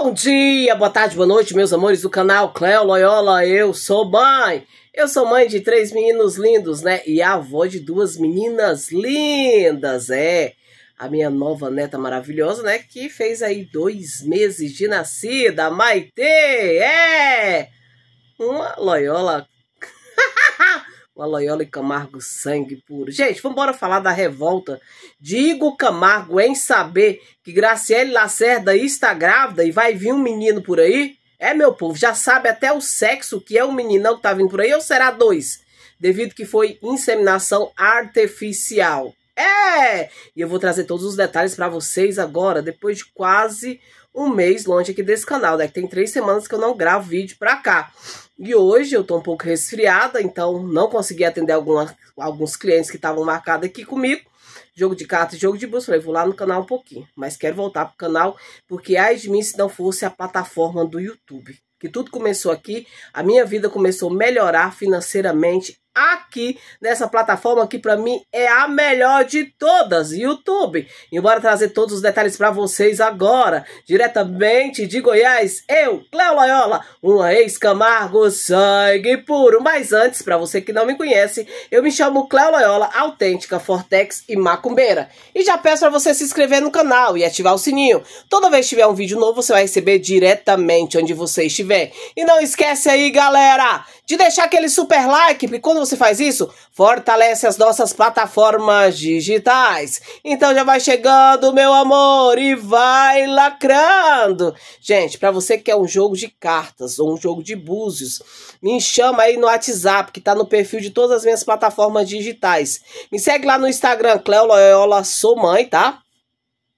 Bom dia, boa tarde, boa noite, meus amores do canal Cléo Loyola, eu sou mãe. Eu sou mãe de três meninos lindos, né? E avó de duas meninas lindas, é. A minha nova neta maravilhosa, né? Que fez aí dois meses de nascida, Maitê, é. Uma Loyola o Loyola e Camargo, sangue puro. Gente, vamos embora falar da revolta. Digo Camargo em saber que Graciele Lacerda está grávida e vai vir um menino por aí? É, meu povo, já sabe até o sexo que é o meninão que tá vindo por aí ou será dois? Devido que foi inseminação artificial. É! E eu vou trazer todos os detalhes para vocês agora, depois de quase um mês longe aqui desse canal, né? Que tem três semanas que eu não gravo vídeo pra cá. E hoje eu tô um pouco resfriada, então não consegui atender alguma, alguns clientes que estavam marcados aqui comigo. Jogo de cartas, jogo de busca, falei, vou lá no canal um pouquinho. Mas quero voltar pro canal, porque ai de mim se não fosse a plataforma do YouTube. Que tudo começou aqui, a minha vida começou a melhorar financeiramente aqui nessa plataforma que para mim é a melhor de todas, YouTube. E bora trazer todos os detalhes para vocês agora, diretamente de Goiás, eu, Cléo Loyola, uma ex-Camargo, sangue puro. Mas antes, para você que não me conhece, eu me chamo Cléo Loyola, autêntica, Fortex e macumbeira. E já peço para você se inscrever no canal e ativar o sininho. Toda vez que tiver um vídeo novo, você vai receber diretamente onde você estiver. E não esquece aí, galera, de deixar aquele super like, porque quando você se faz isso? Fortalece as nossas plataformas digitais. Então já vai chegando, meu amor, e vai lacrando. Gente, para você que quer é um jogo de cartas ou um jogo de búzios, me chama aí no WhatsApp, que tá no perfil de todas as minhas plataformas digitais. Me segue lá no Instagram, Cleo Loyola, sou mãe, tá?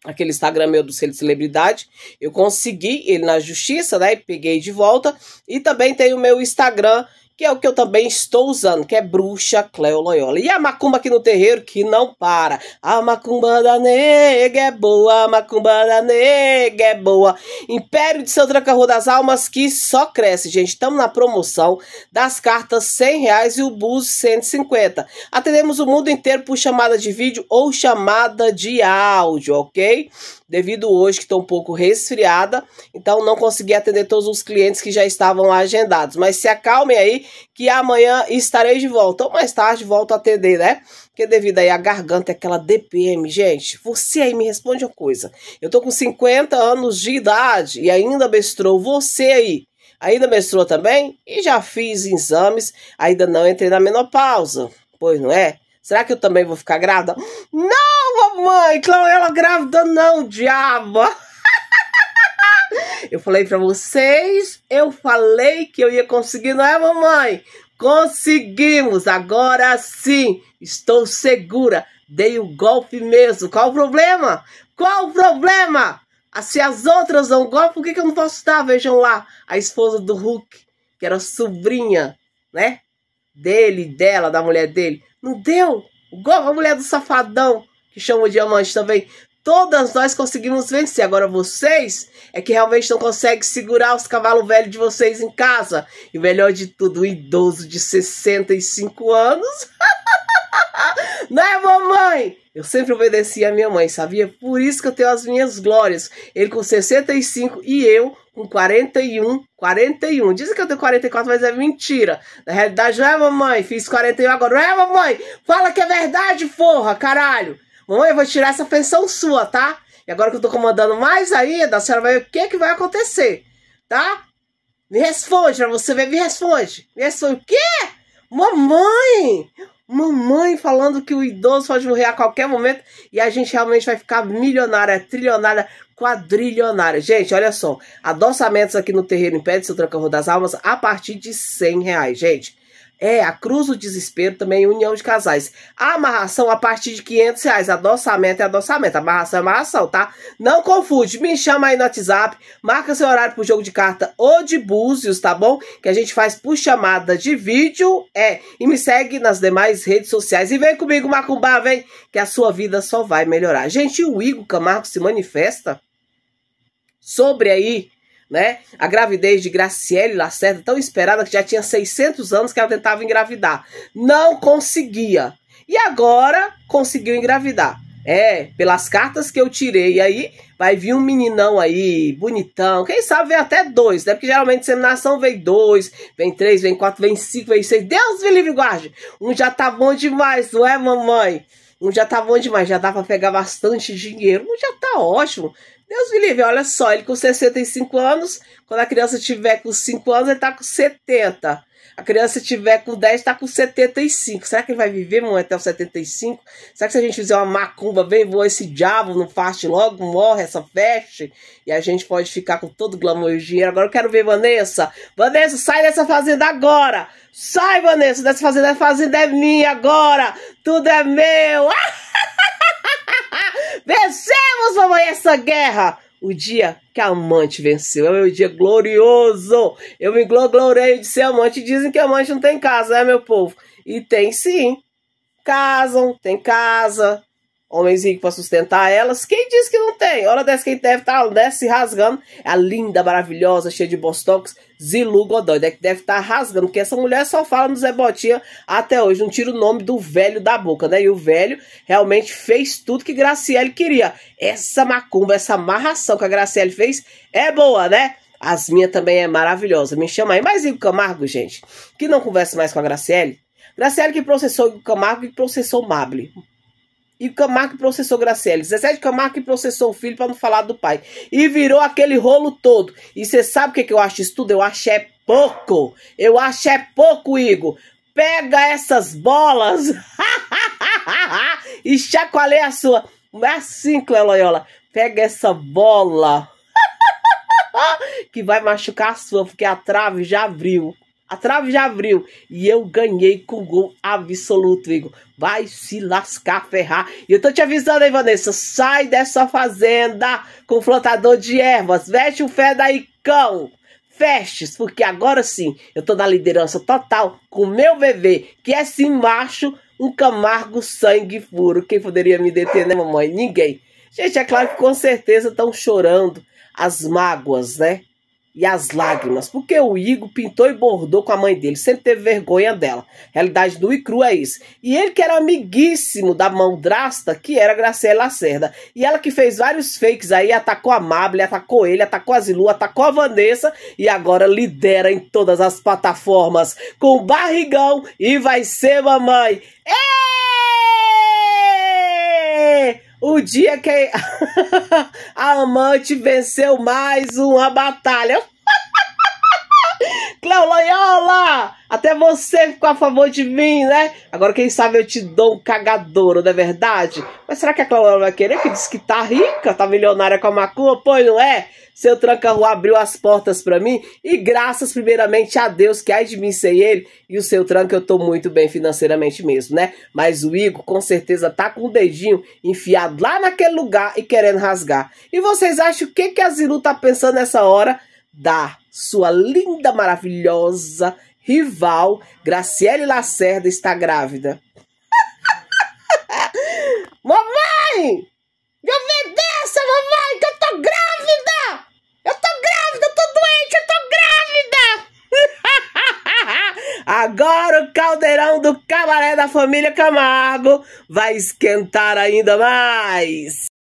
aquele Instagram meu do selo de celebridade. Eu consegui ele na justiça, né? Peguei de volta. E também tem o meu Instagram que é o que eu também estou usando, que é Bruxa Cleo Loyola. E a macumba aqui no terreiro que não para. A macumba da nega é boa, a macumba da nega é boa. Império de Santa Rua das Almas que só cresce, gente. Estamos na promoção das cartas 100 reais e o bus 150. Atendemos o mundo inteiro por chamada de vídeo ou chamada de áudio, ok? devido hoje que estou um pouco resfriada, então não consegui atender todos os clientes que já estavam agendados. Mas se acalmem aí que amanhã estarei de volta, ou mais tarde volto a atender, né? Porque devido aí à garganta, aquela DPM, gente, você aí me responde uma coisa. Eu tô com 50 anos de idade e ainda mestrou você aí. Ainda mestrou também? E já fiz exames, ainda não entrei na menopausa, pois não é? Será que eu também vou ficar grávida? Não, mamãe! Ela grávida não, diabo! Eu falei para vocês, eu falei que eu ia conseguir, não é, mamãe? Conseguimos, agora sim, estou segura. Dei o golpe mesmo. Qual o problema? Qual o problema? Ah, se as outras dão golpe, por que, que eu não posso dar? Vejam lá, a esposa do Hulk, que era sobrinha, né? dele, dela, da mulher dele. Não deu? Igual a mulher do safadão, que chama de diamante também. Todas nós conseguimos vencer. Agora vocês é que realmente não conseguem segurar os cavalos velhos de vocês em casa. E melhor de tudo, o idoso de 65 anos. não é, mamãe? Eu sempre obedeci a minha mãe, sabia? Por isso que eu tenho as minhas glórias. Ele com 65 e eu com 41, 41. Dizem que eu tenho 44, mas é mentira. Na realidade, não é, mamãe? Fiz 41 agora. Não é, mamãe? Fala que é verdade, porra, caralho. Mamãe, eu vou tirar essa pensão sua, tá? E agora que eu tô comandando mais ainda, a senhora vai ver o que, que vai acontecer, tá? Me responde, pra você ver, me responde. Me responde, o quê? Mamãe! Mamãe falando que o idoso pode morrer a qualquer momento e a gente realmente vai ficar milionária, trilionária, quadrilionária. Gente, olha só. Adoçamentos aqui no terreiro impede seu trancão das almas a partir de 100 reais. Gente, é, a Cruz do Desespero também, união de casais. A amarração a partir de 500 reais. Adoçamento é adoçamento. Amarração é amarração, tá? Não confunde. Me chama aí no WhatsApp. Marca seu horário pro jogo de carta ou de búzios, tá bom? Que a gente faz por chamada de vídeo. É. E me segue nas demais redes sociais. E vem comigo, Macumbá, vem. Que a sua vida só vai melhorar. Gente, o Igor Camargo se manifesta sobre aí né? A gravidez de Graciele Lacerda, tão esperada, que já tinha 600 anos que ela tentava engravidar. Não conseguia. E agora conseguiu engravidar. É, pelas cartas que eu tirei aí, vai vir um meninão aí, bonitão. Quem sabe vem até dois, né? Porque geralmente seminação vem dois, vem três, vem quatro, vem cinco, vem seis. Deus me livre guarde! Um já tá bom demais, não é, mamãe? Não já tá bom demais, já dá pra pegar bastante dinheiro. Não já tá ótimo. Deus me livre, olha só, ele com 65 anos, quando a criança tiver com 5 anos, ele tá com 70. A criança, se tiver com 10, está com 75. Será que ele vai viver, mãe, até os 75? Será que se a gente fizer uma macumba, vem, voa esse diabo, não faste logo, morre essa feste E a gente pode ficar com todo o glamour e dinheiro. Agora eu quero ver Vanessa. Vanessa, sai dessa fazenda agora! Sai, Vanessa, dessa fazenda. A fazenda é minha agora! Tudo é meu! Vencemos, mamãe, essa guerra! o dia que a amante venceu. É o meu dia glorioso. Eu me gloriei de ser amante. Dizem que amante não tem casa, né, meu povo? E tem sim. Casam, tem casa, ricos para sustentar elas. Quem diz que não tem? Hora dessa quem deve estar tá, né, se rasgando. A linda, maravilhosa, cheia de bostox, Zilu Godoy. Né, que deve estar tá rasgando, porque essa mulher só fala no Zé Botinha até hoje. Não tira o nome do velho da boca, né? E o velho realmente fez tudo que Graciele queria. Essa macumba, essa amarração que a Graciele fez é boa, né? As minhas também é maravilhosa. Me chama aí. mais Igor Camargo, gente, que não conversa mais com a Graciele. Graciele que processou o Camargo e processou Mable e Camargo processou Graciele. 17 Camargo processou o filho para não falar do pai. E virou aquele rolo todo. E você sabe o que, que eu acho isso tudo? Eu acho é pouco. Eu acho é pouco, Igor. Pega essas bolas e chacoalhei a sua. Não é assim, Cleo Loyola. Pega essa bola que vai machucar a sua, porque a trave já abriu. A trave já abriu e eu ganhei com gol absoluto, Igor. Vai se lascar, ferrar. E eu tô te avisando aí, Vanessa. Sai dessa fazenda com flotador de ervas. Veste o fé daí, cão. Festes, porque agora sim eu tô na liderança total com meu bebê, que é sim macho, um Camargo sangue furo. Quem poderia me deter, né, mamãe? Ninguém. Gente, é claro que com certeza estão chorando as mágoas, né? e as lágrimas, porque o Igor pintou e bordou com a mãe dele, sempre teve vergonha dela. Realidade do Icru é isso. E ele que era amiguíssimo da mão drasta que era Graciela Lacerda. E ela que fez vários fakes aí, atacou a Mable, atacou ele, atacou a Zilu, atacou a Vanessa e agora lidera em todas as plataformas com barrigão e vai ser mamãe. Ei! O dia que a amante venceu mais uma batalha. Cléo Loyola! Até você ficou a favor de mim, né? Agora, quem sabe eu te dou um cagadouro, não é verdade? Mas será que a Cléo vai querer? Que diz que tá rica, tá milionária com a macumba? Pois não é? Seu tranca-rua abriu as portas para mim e graças primeiramente a Deus que ai de mim sem ele e o seu tranca eu tô muito bem financeiramente mesmo, né? Mas o Igor com certeza tá com o dedinho enfiado lá naquele lugar e querendo rasgar. E vocês acham o que que a Zilu tá pensando nessa hora? Dá sua linda, maravilhosa rival, Graciele Lacerda, está grávida. mamãe! Me obedeça, mamãe, que eu tô grávida! Eu tô grávida, eu tô doente, eu tô grávida! Agora o caldeirão do cabaré da família Camargo vai esquentar ainda mais!